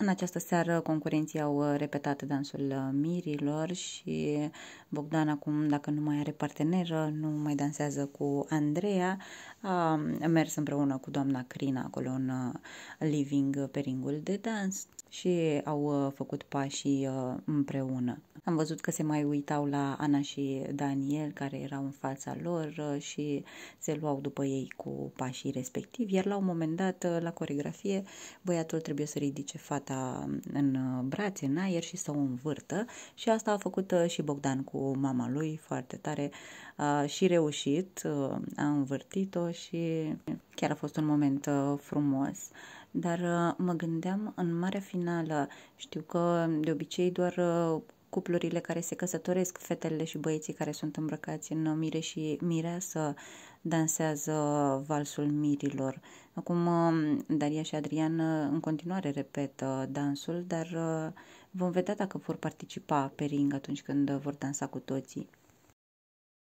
În această seară concurenții au uh, repetat dansul uh, mirilor și Bogdan acum, dacă nu mai are parteneră, nu mai dansează cu Andreea, a mers împreună cu doamna Crina acolo în uh, living pe ringul de dans și au făcut pașii împreună. Am văzut că se mai uitau la Ana și Daniel, care erau în fața lor și se luau după ei cu pașii respectivi, iar la un moment dat, la coregrafie, băiatul trebuie să ridice fata fata în brațe, în aer și să o învârtă și asta a făcut uh, și Bogdan cu mama lui foarte tare uh, și reușit, uh, a învârtit-o și chiar a fost un moment frumos dar mă gândeam în marea finală, știu că de obicei doar cuplurile care se căsătoresc, fetele și băieții care sunt îmbrăcați în mire și mireasă, dansează valsul mirilor, Acum, mm, Daria și Adrian mm, în continuare repetă dansul, dar mm, vom vedea dacă vor participa pe ring atunci când vor dansa cu toții.